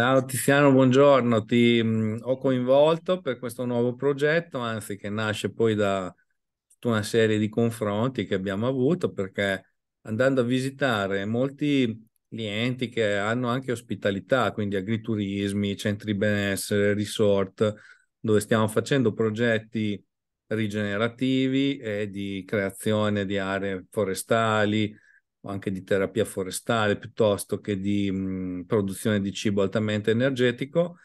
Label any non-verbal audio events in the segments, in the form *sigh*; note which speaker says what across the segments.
Speaker 1: Ciao Tiziano, buongiorno. Ti mh, mm, ho coinvolto per questo nuovo progetto, anzi che nasce poi da tutta una serie di confronti che abbiamo avuto perché andando a visitare molti clienti che hanno anche ospitalità, quindi agriturismi, centri benessere, resort, dove stiamo facendo progetti rigenerativi e di creazione di aree forestali, o anche di terapia forestale piuttosto che di mh, mhmm, produzione di cibo altamente energetico,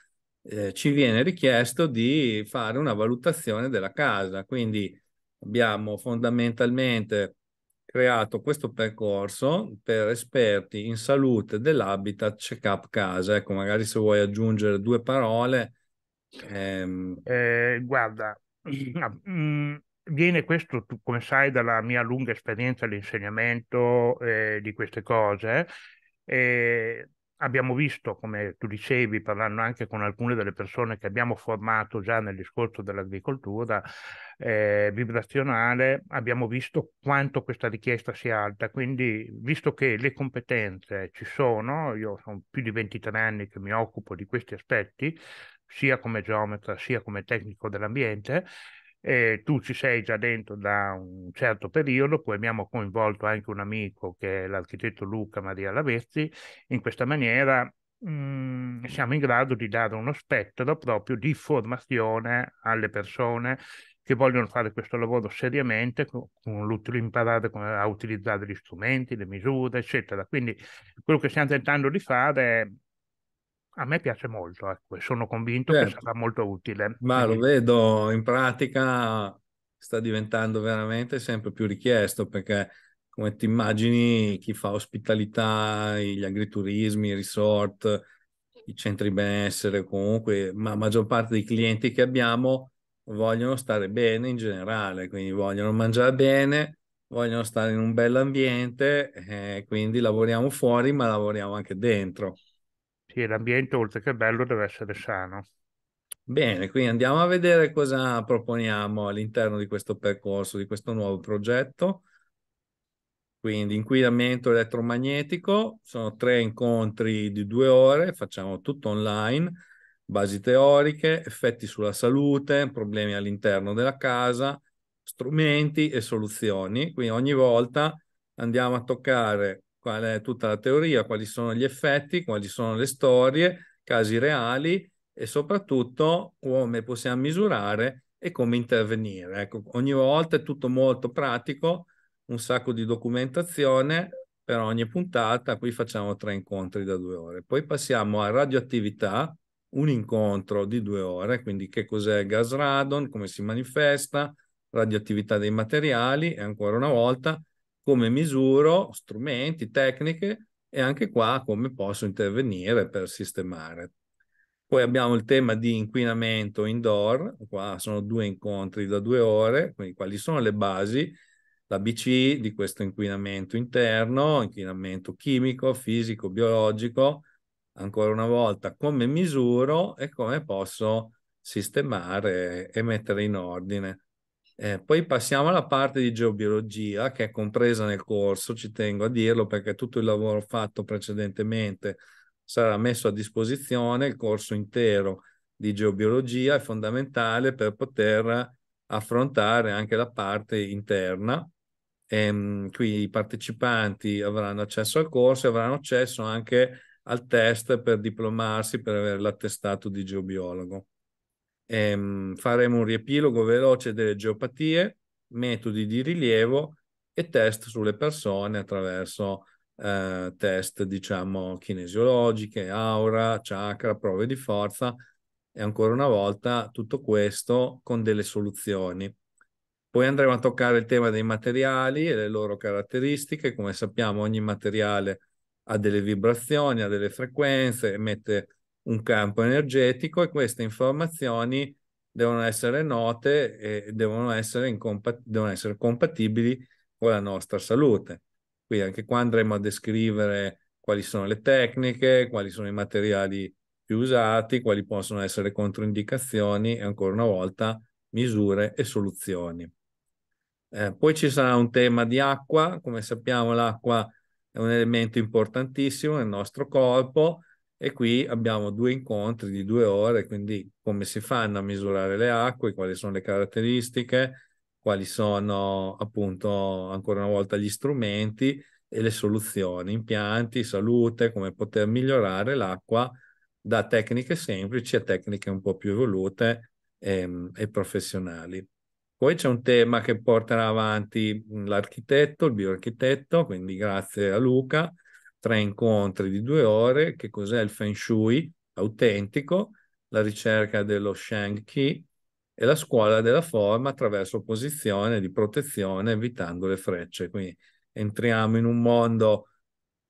Speaker 1: eh, ci viene richiesto di fare una valutazione della casa. Quindi abbiamo fondamentalmente creato questo percorso per esperti in salute dell'habitat check-up casa. Ecco, magari se vuoi aggiungere due parole. Ehm... Eh, guarda, *clears throat* ah, mhmm, viene questo, tu, come sai, dalla mia
Speaker 2: lunga esperienza all'insegnamento eh, di queste cose. Eh, abbiamo visto, come tu dicevi, parlando anche con alcune delle persone che abbiamo formato già nel discorso dell'agricoltura eh, vibrazionale, abbiamo visto quanto questa richiesta sia alta. Quindi, visto che le competenze ci sono, io sono più di 23 anni che mi occupo di questi aspetti, sia come geometra sia come tecnico dell'ambiente, e tu ci sei già dentro da un certo periodo, poi abbiamo coinvolto anche un amico che è l'architetto Luca Maria Lavezzi, in questa maniera mh, mm, siamo in grado di dare uno spettro proprio di formazione alle persone che vogliono fare questo lavoro seriamente, con, con imparare a utilizzare gli strumenti, le misure, eccetera. Quindi quello che stiamo tentando di fare è a me piace molto, ecco, e sono convinto certo. che
Speaker 1: sarà molto utile. Ma Quindi... lo vedo, in pratica sta diventando veramente sempre più richiesto perché come ti immagini chi fa ospitalità, gli agriturismi, i resort, i centri benessere comunque, ma la maggior parte dei clienti che abbiamo vogliono stare bene in generale, quindi vogliono mangiare bene, vogliono stare in un bel ambiente, eh, quindi lavoriamo fuori ma lavoriamo anche dentro. Sì, l'ambiente oltre che bello deve essere sano. Bene, quindi andiamo a vedere cosa proponiamo all'interno di questo percorso, di questo nuovo progetto. Quindi inquinamento elettromagnetico, sono tre incontri di due ore, facciamo tutto online, basi teoriche, effetti sulla salute, problemi all'interno della casa, strumenti e soluzioni. Quindi ogni volta andiamo a toccare qual è tutta la teoria, quali sono gli effetti, quali sono le storie, casi reali e soprattutto come possiamo misurare e come intervenire. Ecco, ogni volta è tutto molto pratico, un sacco di documentazione per ogni puntata, qui facciamo tre incontri da due ore. Poi passiamo a radioattività, un incontro di due ore, quindi che cos'è il gas radon, come si manifesta, radioattività dei materiali e ancora una volta come misuro strumenti, tecniche e anche qua come posso intervenire per sistemare. Poi abbiamo il tema di inquinamento indoor, qua sono due incontri da due ore, quindi quali sono le basi, l'ABC di questo inquinamento interno, inquinamento chimico, fisico, biologico, ancora una volta come misuro e come posso sistemare e mettere in ordine. Eh, poi passiamo alla parte di geobiologia che è compresa nel corso, ci tengo a dirlo perché tutto il lavoro fatto precedentemente sarà messo a disposizione, il corso intero di geobiologia è fondamentale per poter affrontare anche la parte interna. E, ehm, qui i partecipanti avranno accesso al corso e avranno accesso anche al test per diplomarsi, per avere l'attestato di geobiologo. Ehm, faremo un riepilogo veloce delle geopatie, metodi di rilievo e test sulle persone attraverso eh, test, diciamo, kinesiologiche, aura, chakra, prove di forza e ancora una volta tutto questo con delle soluzioni. Poi andremo a toccare il tema dei materiali e le loro caratteristiche. Come sappiamo, ogni materiale ha delle vibrazioni, ha delle frequenze, emette un campo energetico e queste informazioni devono essere note e devono essere, compa- devono essere compatibili con la nostra salute. Quindi anche qua andremo a descrivere quali sono le tecniche, quali sono i materiali più usati, quali possono essere controindicazioni e ancora una volta misure e soluzioni. Eh, poi ci sarà un tema di acqua, come sappiamo l'acqua è un elemento importantissimo nel nostro corpo, e qui abbiamo due incontri di due ore, quindi come si fanno a misurare le acque, quali sono le caratteristiche, quali sono appunto ancora una volta gli strumenti e le soluzioni, impianti, salute, come poter migliorare l'acqua da tecniche semplici a tecniche un po' più evolute e, ehm, e professionali. Poi c'è un tema che porterà avanti l'architetto, il bioarchitetto, quindi grazie a Luca, tre incontri di due ore, che cos'è il Feng Shui autentico, la ricerca dello Shang Qi e la scuola della forma attraverso posizione di protezione evitando le frecce. Quindi entriamo in un mondo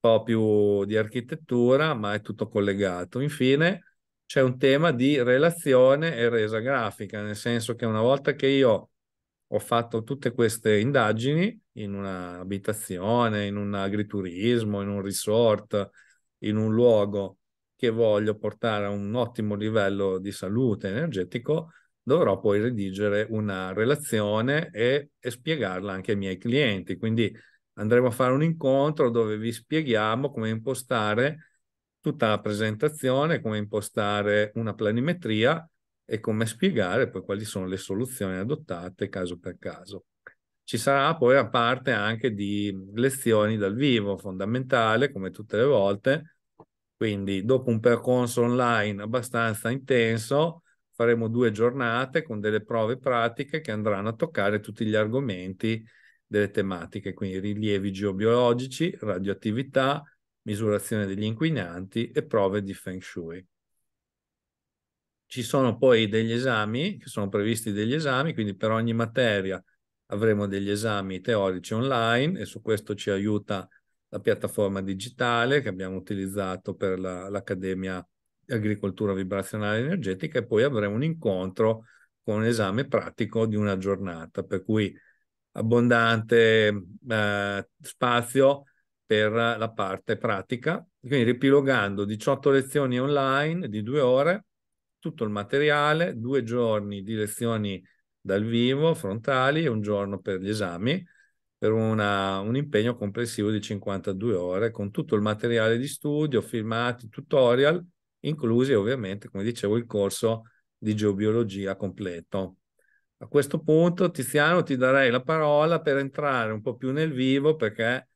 Speaker 1: un po' più di architettura, ma è tutto collegato. Infine c'è un tema di relazione e resa grafica, nel senso che una volta che io ho fatto tutte queste indagini in un'abitazione, in un agriturismo, in un resort, in un luogo che voglio portare a un ottimo livello di salute energetico, dovrò poi redigere una relazione e, e spiegarla anche ai miei clienti. Quindi andremo a fare un incontro dove vi spieghiamo come impostare tutta la presentazione, come impostare una planimetria e come spiegare poi quali sono le soluzioni adottate caso per caso. Ci sarà poi a parte anche di lezioni dal vivo, fondamentale come tutte le volte, quindi dopo un percorso online abbastanza intenso faremo due giornate con delle prove pratiche che andranno a toccare tutti gli argomenti delle tematiche, quindi rilievi geobiologici, radioattività, misurazione degli inquinanti e prove di Feng Shui. Ci sono poi degli esami, che sono previsti degli esami, quindi per ogni materia avremo degli esami teorici online e su questo ci aiuta la piattaforma digitale che abbiamo utilizzato per la, l'Accademia di Agricoltura Vibrazionale Energetica e poi avremo un incontro con un esame pratico di una giornata, per cui abbondante eh, spazio per la parte pratica. Quindi ripilogando 18 lezioni online di due ore tutto il materiale, due giorni di lezioni dal vivo, frontali, e un giorno per gli esami, per una, un impegno complessivo di 52 ore, con tutto il materiale di studio, filmati, tutorial, inclusi ovviamente, come dicevo, il corso di geobiologia completo. A questo punto, Tiziano, ti darei la parola per entrare un po' più nel vivo perché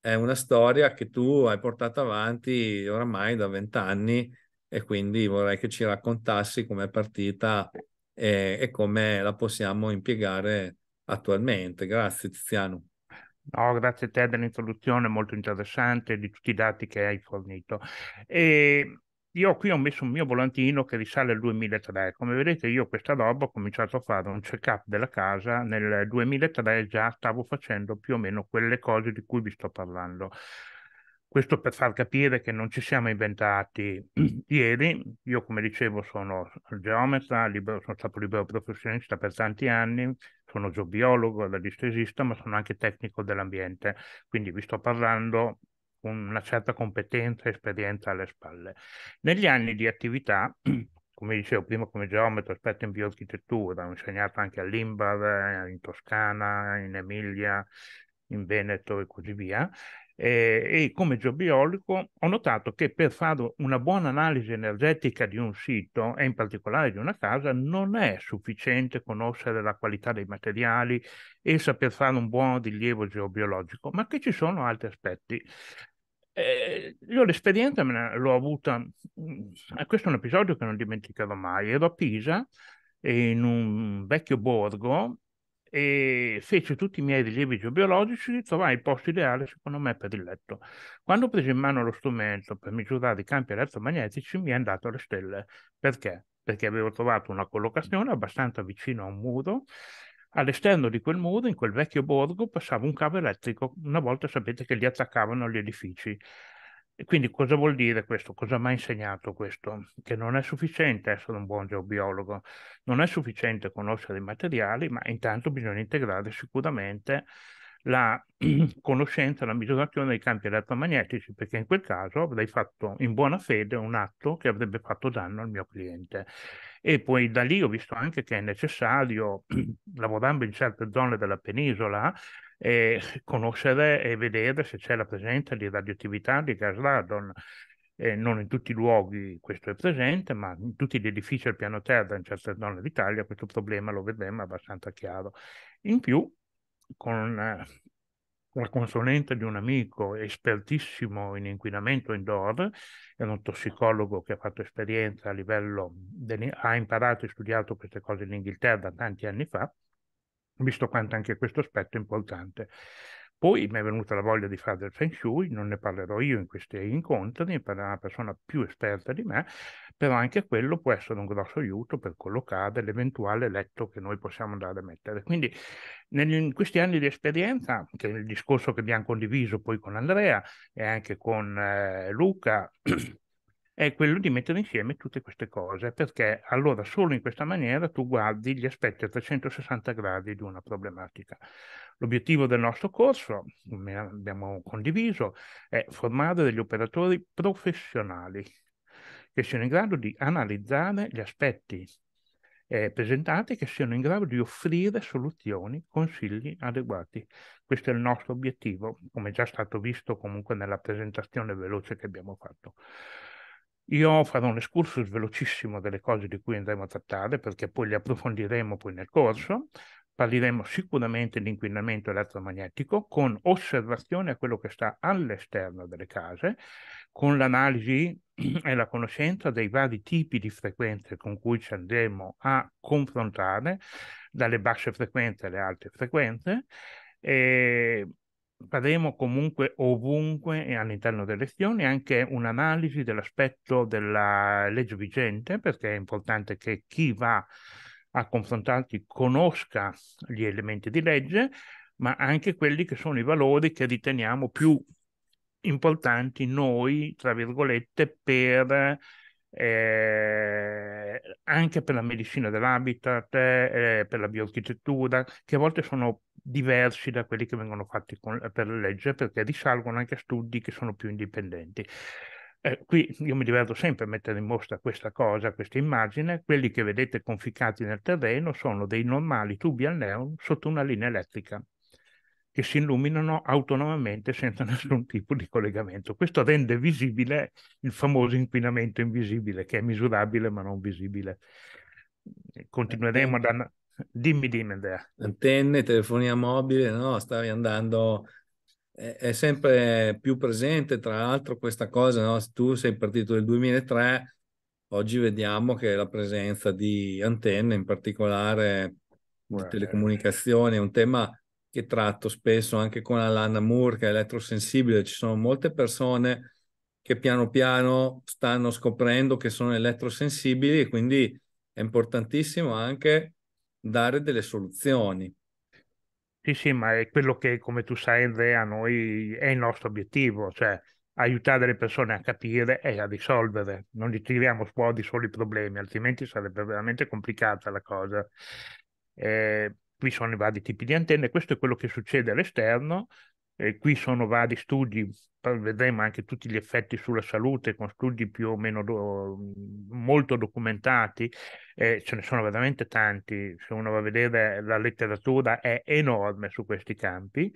Speaker 1: è una storia che tu hai portato avanti oramai da vent'anni e quindi vorrei che ci raccontassi com'è partita e, e come la possiamo impiegare attualmente. Grazie Tiziano.
Speaker 2: No, grazie a te dell'introduzione molto interessante di tutti i dati che hai fornito. E io qui ho messo un mio volantino che risale al 2003. Come vedete, io questa roba ho cominciato a fare un check-up della casa nel 2003, già stavo facendo più o meno quelle cose di cui vi sto parlando. Questo per far capire che non ci siamo inventati *clears throat* ieri. Io, come dicevo, sono geometra, libero, sono stato libero professionista per tanti anni, sono zoobiologo, radiestesista, ma sono anche tecnico dell'ambiente. Quindi vi sto parlando con una certa competenza e esperienza alle spalle. Negli anni di attività, *clears throat* come dicevo prima, come geometra, esperto in bioarchitettura, ho insegnato anche a Limbar, eh, in Toscana, in Emilia, in Veneto e così via. Eh, e come geobiologo ho notato che per fare una buona analisi energetica di un sito e in particolare di una casa non è sufficiente conoscere la qualità dei materiali e saper fare un buon rilievo geobiologico, ma che ci sono altri aspetti. Eh, io l'esperienza l'ho avuta, mm, questo è un episodio che non dimenticherò mai, ero a Pisa in un vecchio borgo e fece tutti i miei rilievi geobiologici, trovai il posto ideale secondo me per il letto. Quando presi in mano lo strumento per misurare i campi elettromagnetici mi è andato alle stelle. Perché? Perché avevo trovato una collocazione abbastanza vicino a un muro. All'esterno di quel muro, in quel vecchio borgo, passava un cavo elettrico. Una volta sapete che li attaccavano gli edifici quindi cosa vuol dire questo? Cosa mi ha insegnato questo? Che non è sufficiente essere un buon geobiologo, non è sufficiente conoscere i materiali, ma intanto bisogna integrare sicuramente la *clears throat* conoscenza, la misurazione dei campi elettromagnetici, perché in quel caso avrei fatto in buona fede un atto che avrebbe fatto danno al mio cliente. E poi da lì ho visto anche che è necessario, *clears throat* lavorando in certe zone della penisola, e *laughs* conoscere e vedere se c'è la presenza di radioattività di gas radon. Eh, non in tutti i luoghi questo è presente, ma in tutti gli edifici al piano terra in certe zone d'Italia questo problema lo vedremo abbastanza chiaro. In più, con eh, la consulente di un amico espertissimo in inquinamento indoor, è un tossicologo che ha fatto esperienza a livello, de, ha imparato e studiato queste cose in Inghilterra tanti anni fa, visto quanto anche questo aspetto è importante. Poi mi è venuta la voglia di fare del Feng Shui, non ne parlerò io in questi incontri, ne parlerà una persona più esperta di me, però anche quello può essere un grosso aiuto per collocare l'eventuale letto che noi possiamo andare a mettere. Quindi negli, in questi anni di esperienza, che è il discorso che abbiamo condiviso poi con Andrea e anche con eh, Luca, *clears throat* è quello di mettere insieme tutte queste cose, perché allora solo in questa maniera tu guardi gli aspetti a 360 gradi di una problematica. L'obiettivo del nostro corso, come abbiamo condiviso, è formare degli operatori professionali che siano in grado di analizzare gli aspetti eh, presentati, che siano in grado di offrire soluzioni, consigli adeguati. Questo è il nostro obiettivo, come già stato visto comunque nella presentazione veloce che abbiamo fatto. Io farò un escursus velocissimo delle cose di cui andremo a trattare perché poi le approfondiremo poi nel corso. Parleremo sicuramente di inquinamento elettromagnetico con osservazione a quello che sta all'esterno delle case, con l'analisi e la conoscenza dei vari tipi di frequenze con cui ci andremo a confrontare, dalle basse frequenze alle alte frequenze. E faremo comunque ovunque e all'interno delle lezioni anche un'analisi dell'aspetto della legge vigente perché è importante che chi va a confrontarsi conosca gli elementi di legge ma anche quelli che sono i valori che riteniamo più importanti noi, tra virgolette, per eh, anche per la medicina dell'habitat, eh, per la bioarchitettura, che a volte sono diversi da quelli che vengono fatti con, per legge perché risalgono anche a studi che sono più indipendenti. Eh, qui io mi diverto sempre a mettere in mostra questa cosa, questa immagine. Quelli che vedete conficcati nel terreno sono dei normali tubi al neon sotto una linea elettrica che si illuminano autonomamente senza *laughs* nessun tipo di collegamento. Questo rende visibile il famoso inquinamento invisibile, che è misurabile ma non visibile. Continueremo
Speaker 1: ad andare. Dimmi, dimmi Andrea. Antenne, telefonia mobile, no? Stavi andando... È, è sempre più presente, tra l'altro, questa cosa, no? Tu sei partito nel 2003, oggi vediamo che la presenza di antenne, in particolare di telecomunicazioni, è un tema che tratto spesso anche con Alana Moore, che è elettrosensibile, ci sono molte persone che piano piano stanno scoprendo che sono elettrosensibili e quindi è importantissimo anche dare delle soluzioni. Sì, sì, ma è quello che, come tu sai,
Speaker 2: Andrea, noi è il nostro obiettivo, cioè aiutare le persone a capire e a risolvere. Non gli tiriamo fuori solo i problemi, altrimenti sarebbe veramente complicata la cosa. Eh, Qui sono i vari tipi di antenne, questo è quello che succede all'esterno, eh, qui sono vari studi, vedremo anche tutti gli effetti sulla salute con studi più o meno do, molto documentati, eh, ce ne sono veramente tanti, se uno va a vedere la letteratura è enorme su questi campi.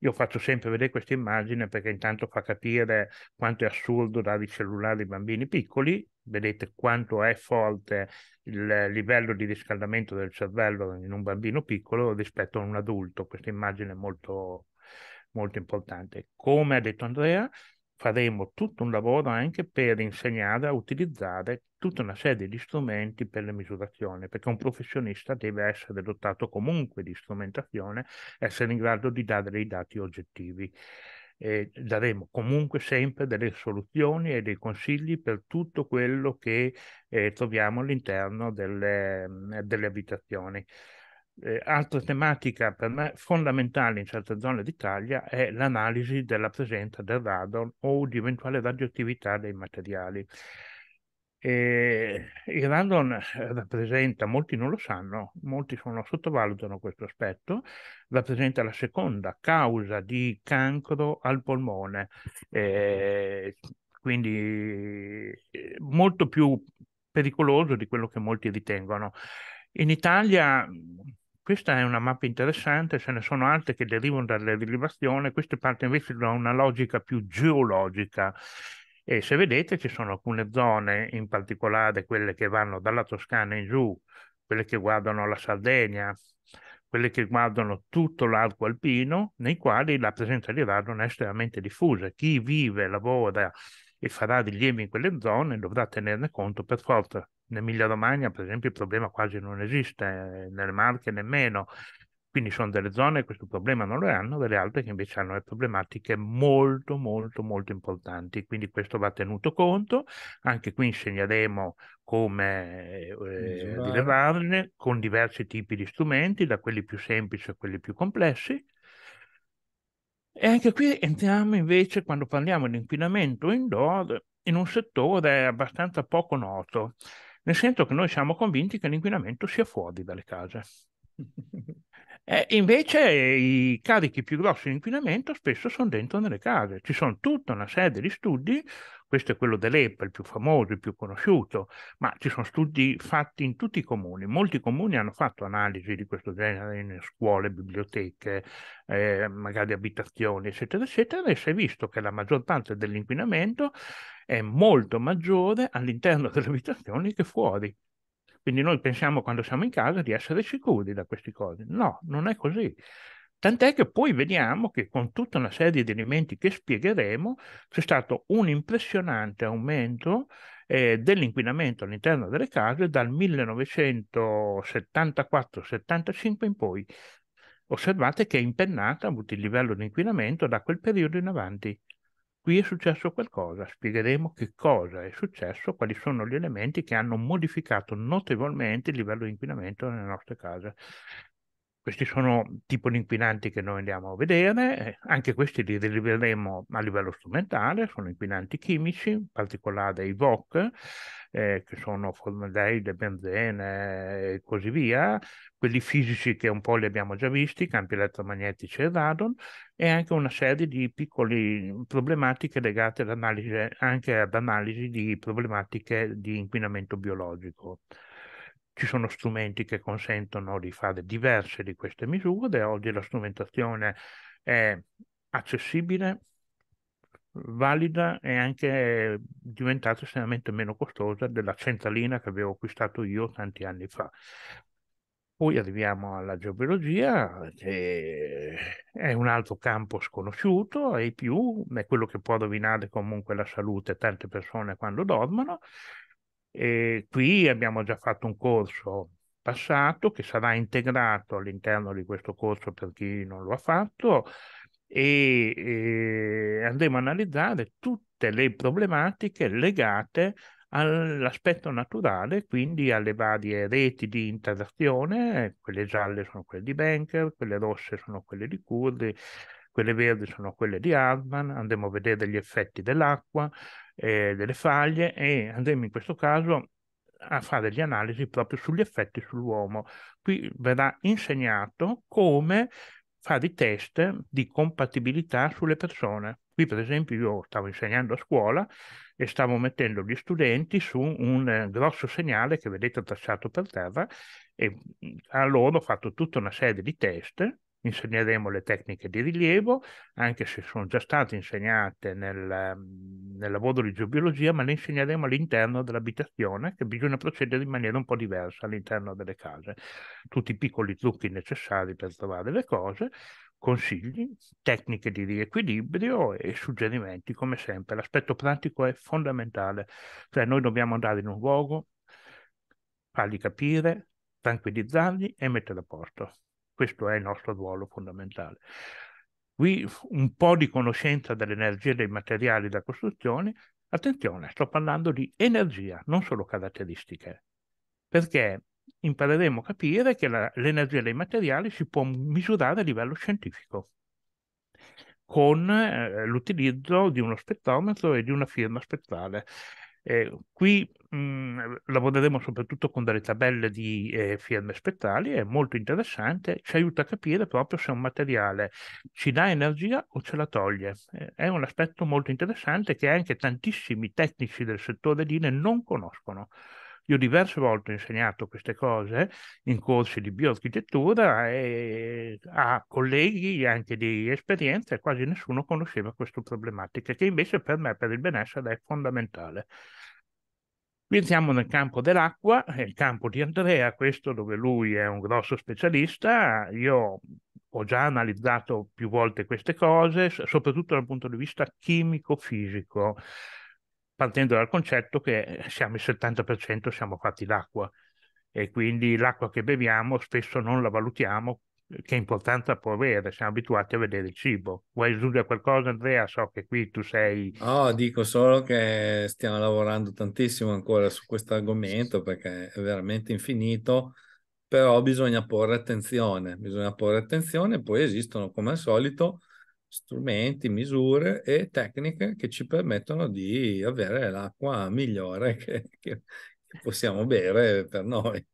Speaker 2: Io faccio sempre vedere questa immagine perché intanto fa capire quanto è assurdo dare i cellulari ai bambini piccoli, vedete quanto è forte il livello di riscaldamento del cervello in un bambino piccolo rispetto a un adulto, questa immagine è molto molto importante. Come ha detto Andrea, faremo tutto un lavoro anche per insegnare a utilizzare tutta una serie di strumenti per le misurazioni, perché un professionista deve essere dotato comunque di strumentazione, essere in grado di dare dei dati oggettivi. E daremo comunque sempre delle soluzioni e dei consigli per tutto quello che eh, troviamo all'interno delle, delle abitazioni eh, altra tematica per me fondamentale in certe zone d'Italia è l'analisi della presenza del radon o di eventuale radioattività dei materiali. E eh, il radon eh, rappresenta, molti non lo sanno, molti sono, sottovalutano questo aspetto, rappresenta la seconda causa di cancro al polmone, eh, quindi eh, molto più pericoloso di quello che molti ritengono. In Italia questa è una mappa interessante, ce ne sono altre che derivano dalla derivazione, queste parte invece da una logica più geologica. E se vedete ci sono alcune zone, in particolare quelle che vanno dalla Toscana in giù, quelle che guardano la Sardegna, quelle che guardano tutto l'arco alpino, nei quali la presenza di radon è estremamente diffusa. Chi vive, lavora e farà rilievi in quelle zone dovrà tenerne conto per forza in Emilia Romagna per esempio il problema quasi non esiste, eh, nelle Marche nemmeno, quindi sono delle zone che questo problema non lo hanno, delle altre che invece hanno le problematiche molto molto molto importanti, quindi questo va tenuto conto, anche qui insegneremo come eh, rilevarne con diversi tipi di strumenti, da quelli più semplici a quelli più complessi, e anche qui entriamo invece, quando parliamo di inquinamento indoor, in un settore abbastanza poco noto nel senso che noi siamo convinti che l'inquinamento sia fuori dalle case. *laughs* Eh, invece i carichi più grossi di inquinamento spesso sono dentro nelle case. Ci sono tutta una serie di studi, questo è quello dell'EPA, il più famoso, il più conosciuto, ma ci sono studi fatti in tutti i comuni. Molti comuni hanno fatto analisi di questo genere in scuole, biblioteche, eh, magari abitazioni, eccetera, eccetera, e si è visto che la maggior parte dell'inquinamento è molto maggiore all'interno *laughs* delle abitazioni che fuori. Quindi noi pensiamo quando siamo in casa di essere sicuri da queste cose. No, non è così. Tant'è che poi vediamo che con tutta una serie di elementi che spiegheremo c'è stato un impressionante aumento eh, dell'inquinamento all'interno delle case dal 1974-75 in poi. Osservate che è impennata il livello di inquinamento da quel periodo in avanti. Qui è successo qualcosa, spiegheremo che cosa è successo, quali sono gli elementi che hanno modificato notevolmente il livello di inquinamento nelle nostre case. Questi sono tipo di inquinanti che noi andiamo a vedere, eh, anche questi li rileveremo a livello strumentale, sono inquinanti chimici, in particolare i VOC, eh, che sono formaldeide, benzene e così via, quelli fisici che un po' li abbiamo già visti, campi elettromagnetici e radon, e anche una serie di piccole problematiche legate ad analisi, anche ad analisi di problematiche di inquinamento biologico. Ci sono strumenti che consentono di fare diverse di queste misure, oggi la strumentazione è accessibile, valida e anche diventata estremamente meno costosa della centralina che avevo acquistato io tanti anni fa. Poi arriviamo alla geobiologia, che è un altro campo sconosciuto e più è quello che può rovinare comunque la salute a tante persone quando dormono. E qui abbiamo già fatto un corso passato che sarà integrato all'interno di questo corso per chi non lo ha fatto e, e andremo a analizzare tutte le problematiche legate all'aspetto naturale, quindi alle varie reti di interazione, quelle gialle sono quelle di Benker, quelle rosse sono quelle di Curry, quelle verdi sono quelle di Hartmann, andremo a vedere gli effetti dell'acqua, eh, delle faglie e andremo in questo caso a fare le analisi proprio sugli effetti sull'uomo. Qui verrà insegnato come fare i test di compatibilità sulle persone. Qui per esempio io stavo insegnando a scuola e stavo mettendo gli studenti su un eh, grosso segnale che vedete tracciato per terra e mm, a loro ho fatto tutta una serie di test insegneremo le tecniche di rilievo, anche se sono già state insegnate nel, nel lavoro di geobiologia, ma le insegneremo all'interno dell'abitazione, che bisogna procedere in maniera un po' diversa all'interno delle case. Tutti i piccoli trucchi necessari per trovare le cose, consigli, tecniche di riequilibrio e suggerimenti, come sempre. L'aspetto pratico è fondamentale, cioè noi dobbiamo andare in un luogo, fargli capire, tranquillizzarli e mettere a posto. Questo è il nostro ruolo fondamentale. Qui un po' di conoscenza dell'energia dei materiali da costruzione. Attenzione, sto parlando di energia, non solo caratteristiche, perché impareremo a capire che la, l'energia dei materiali si può misurare a livello scientifico con eh, l'utilizzo di uno spettrometro e di una firma spettrale. Eh, qui mh, mhmm, ehm, lavoreremo soprattutto con delle tabelle di eh, firme spettrali, è molto interessante, ci aiuta a capire proprio se un materiale ci dà energia o ce la toglie. Eh, è un aspetto molto interessante che anche tantissimi tecnici del settore DINE non conoscono. Io diverse volte ho insegnato queste cose in corsi di bioarchitettura e a colleghi anche di esperienza e quasi nessuno conosceva queste problematiche, che invece per me, per il benessere, è fondamentale. Qui entriamo nel campo dell'acqua, è il campo di Andrea, questo dove lui è un grosso specialista. Io ho già analizzato più volte queste cose, soprattutto dal punto di vista chimico-fisico, partendo dal concetto che siamo il 70% siamo fatti d'acqua e quindi l'acqua che beviamo spesso non la valutiamo che importanza può avere, siamo abituati a vedere il cibo. Vuoi aggiungere qualcosa
Speaker 1: Andrea? So che qui tu sei... No, dico solo che stiamo lavorando tantissimo ancora su questo argomento perché è veramente infinito, però bisogna porre attenzione, bisogna porre attenzione, poi esistono come al solito strumenti, misure e tecniche che ci permettono di avere l'acqua migliore *laughs* che, che possiamo bere per noi.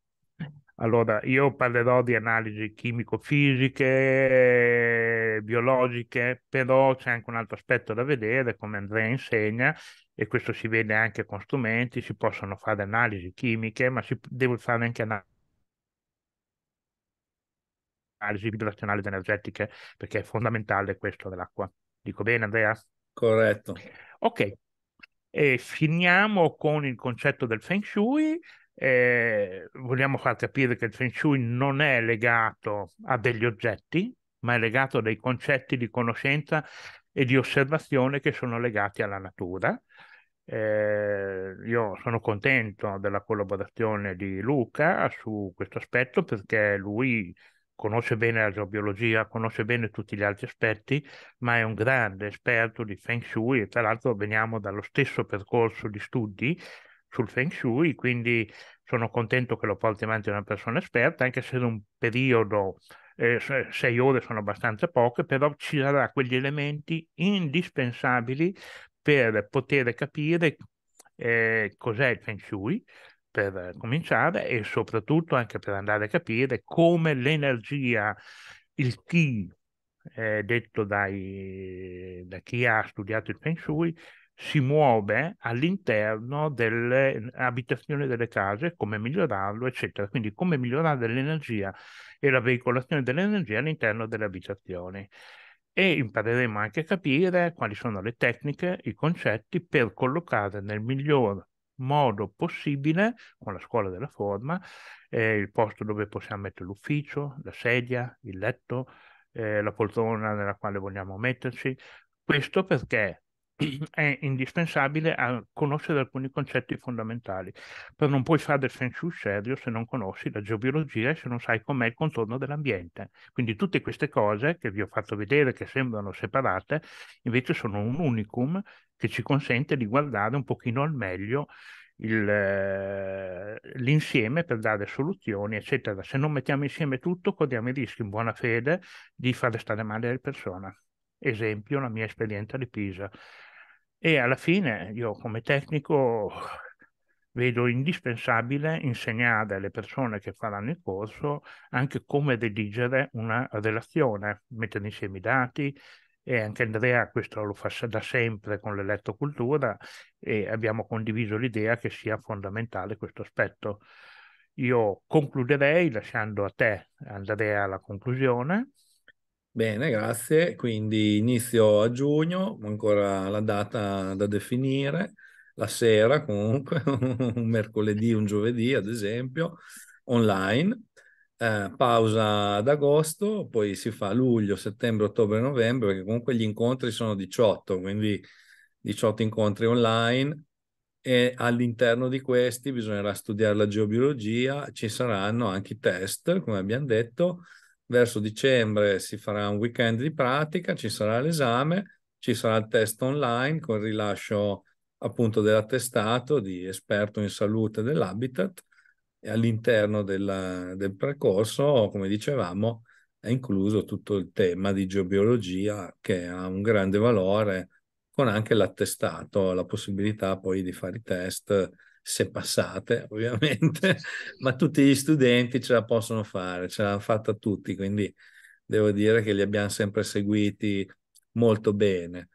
Speaker 1: Allora, io
Speaker 2: parlerò di analisi chimico-fisiche, biologiche, però c'è anche un altro aspetto da vedere, come Andrea insegna, e questo si vede anche con strumenti, si possono fare analisi chimiche, ma si deve fare anche analisi analisi vibrazionali ed energetiche, perché è fondamentale questo dell'acqua. Dico bene, Andrea? Corretto. Ok, e finiamo con il concetto del Feng Shui eh, vogliamo far capire che il Feng Shui non è legato a degli oggetti, ma è legato a dei concetti di conoscenza e di osservazione che sono legati alla natura. Eh, io sono contento della collaborazione di Luca su questo aspetto perché lui conosce bene la geobiologia, conosce bene tutti gli altri aspetti, ma è un grande esperto di Feng Shui e tra l'altro veniamo dallo stesso percorso di studi sul Feng Shui, quindi sono contento che lo porti avanti una persona esperta, anche se in un periodo eh, sei ore sono abbastanza poche, però ci darà quegli elementi indispensabili per poter capire eh, cos'è il Feng Shui, per cominciare, e soprattutto anche per andare a capire come l'energia, il chi eh, detto dai, da chi ha studiato il Feng Shui, si muove all'interno delle abitazioni delle case, come migliorarlo, eccetera. Quindi come migliorare l'energia e la veicolazione dell'energia all'interno delle abitazioni. E impareremo anche a capire quali sono le tecniche, i concetti per collocare nel miglior modo possibile, con la scuola della forma, eh, il posto dove possiamo mettere l'ufficio, la sedia, il letto, eh, la poltrona nella quale vogliamo metterci. Questo perché è indispensabile conoscere alcuni concetti fondamentali, Però non puoi fare del senso serio se non conosci la geobiologia e se non sai com'è il contorno dell'ambiente. Quindi tutte queste cose che vi ho fatto vedere, che sembrano separate, invece sono un unicum che ci consente di guardare un pochino al meglio il, eh, l'insieme per dare soluzioni, eccetera. Se non mettiamo insieme tutto, corriamo il rischio in buona fede di fare stare male le persone. Esempio, la mia esperienza di Pisa. E alla fine io come tecnico vedo indispensabile insegnare alle persone che faranno il corso anche come redigere una relazione, mettere insieme i dati e anche Andrea questo lo fa da sempre con l'elettrocultura e abbiamo condiviso l'idea che sia fondamentale questo aspetto. Io concluderei lasciando a te Andrea la conclusione.
Speaker 1: Bene, grazie. Quindi inizio a giugno, ancora la data da definire, la sera comunque, *laughs* un mercoledì, un giovedì ad esempio, online. Eh, pausa ad agosto, poi si fa luglio, settembre, ottobre, novembre, perché comunque gli incontri sono 18, quindi 18 incontri online e all'interno di questi bisognerà studiare la geobiologia, ci saranno anche i test, come abbiamo detto, verso dicembre si farà un weekend di pratica, ci sarà l'esame, ci sarà il test online con il rilascio appunto dell'attestato di esperto in salute dell'habitat e all'interno del, del percorso, come dicevamo, è incluso tutto il tema di geobiologia che ha un grande valore con anche l'attestato, la possibilità poi di fare i test se passate *laughs* ovviamente, ma tutti gli studenti ce la possono fare, ce l'hanno fatta tutti, quindi devo dire che li abbiamo sempre seguiti molto bene.